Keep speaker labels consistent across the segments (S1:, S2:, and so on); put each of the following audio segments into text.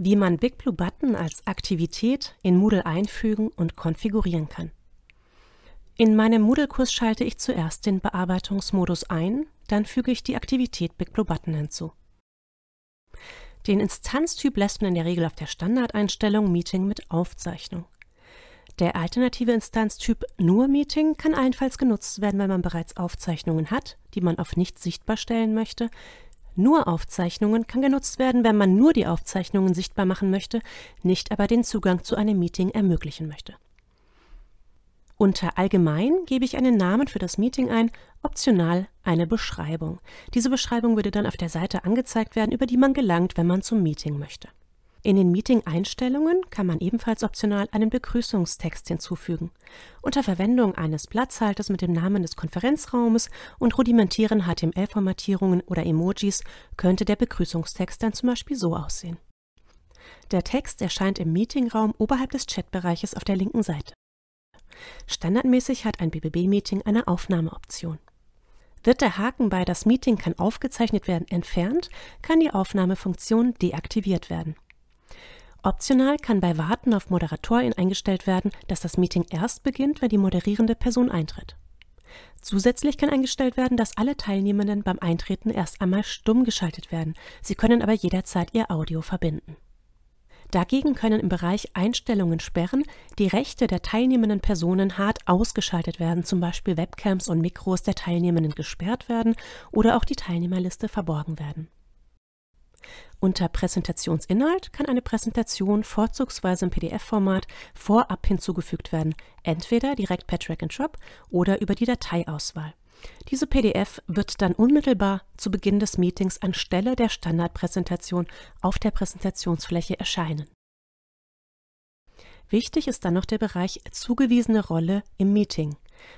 S1: wie man BigBlueButton als Aktivität in Moodle einfügen und konfigurieren kann. In meinem Moodle-Kurs schalte ich zuerst den Bearbeitungsmodus ein, dann füge ich die Aktivität BigBlueButton hinzu. Den Instanztyp lässt man in der Regel auf der Standardeinstellung Meeting mit Aufzeichnung. Der alternative Instanztyp nur Meeting kann allenfalls genutzt werden, wenn man bereits Aufzeichnungen hat, die man auf nicht sichtbar stellen möchte, nur Aufzeichnungen kann genutzt werden, wenn man nur die Aufzeichnungen sichtbar machen möchte, nicht aber den Zugang zu einem Meeting ermöglichen möchte. Unter Allgemein gebe ich einen Namen für das Meeting ein, optional eine Beschreibung. Diese Beschreibung würde dann auf der Seite angezeigt werden, über die man gelangt, wenn man zum Meeting möchte. In den Meeting-Einstellungen kann man ebenfalls optional einen Begrüßungstext hinzufügen. Unter Verwendung eines Platzhalters mit dem Namen des Konferenzraumes und rudimentären HTML-Formatierungen oder Emojis könnte der Begrüßungstext dann zum Beispiel so aussehen. Der Text erscheint im Meetingraum oberhalb des Chatbereiches auf der linken Seite. Standardmäßig hat ein BBB-Meeting eine Aufnahmeoption. Wird der Haken bei Das Meeting kann aufgezeichnet werden entfernt, kann die Aufnahmefunktion deaktiviert werden. Optional kann bei Warten auf Moderatorin eingestellt werden, dass das Meeting erst beginnt, wenn die moderierende Person eintritt. Zusätzlich kann eingestellt werden, dass alle Teilnehmenden beim Eintreten erst einmal stumm geschaltet werden. Sie können aber jederzeit ihr Audio verbinden. Dagegen können im Bereich Einstellungen sperren die Rechte der teilnehmenden Personen hart ausgeschaltet werden, zum Beispiel Webcams und Mikros der Teilnehmenden gesperrt werden oder auch die Teilnehmerliste verborgen werden. Unter Präsentationsinhalt kann eine Präsentation vorzugsweise im PDF-Format vorab hinzugefügt werden, entweder direkt per Track and Drop oder über die Dateiauswahl. Diese PDF wird dann unmittelbar zu Beginn des Meetings anstelle der Standardpräsentation auf der Präsentationsfläche erscheinen. Wichtig ist dann noch der Bereich zugewiesene Rolle im Meeting.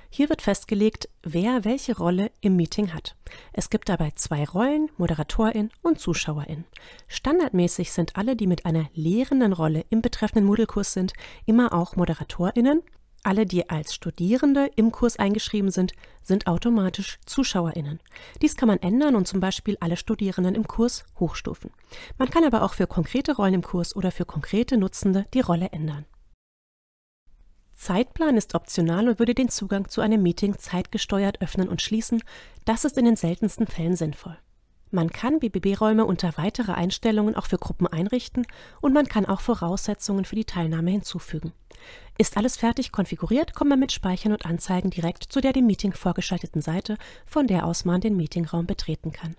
S1: Hier wird festgelegt, wer welche Rolle im Meeting hat. Es gibt dabei zwei Rollen, Moderatorin und Zuschauerin. Standardmäßig sind alle, die mit einer lehrenden Rolle im betreffenden Moodle-Kurs sind, immer auch Moderatorinnen. Alle, die als Studierende im Kurs eingeschrieben sind, sind automatisch ZuschauerInnen. Dies kann man ändern und zum Beispiel alle Studierenden im Kurs hochstufen. Man kann aber auch für konkrete Rollen im Kurs oder für konkrete Nutzende die Rolle ändern. Zeitplan ist optional und würde den Zugang zu einem Meeting zeitgesteuert öffnen und schließen. Das ist in den seltensten Fällen sinnvoll. Man kann BBB-Räume unter weitere Einstellungen auch für Gruppen einrichten und man kann auch Voraussetzungen für die Teilnahme hinzufügen. Ist alles fertig konfiguriert, kommt man mit Speichern und Anzeigen direkt zu der dem Meeting vorgeschalteten Seite, von der aus man den Meetingraum betreten kann.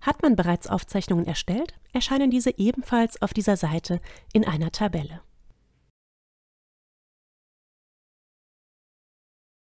S1: Hat man bereits Aufzeichnungen erstellt, erscheinen diese ebenfalls auf dieser Seite in einer Tabelle.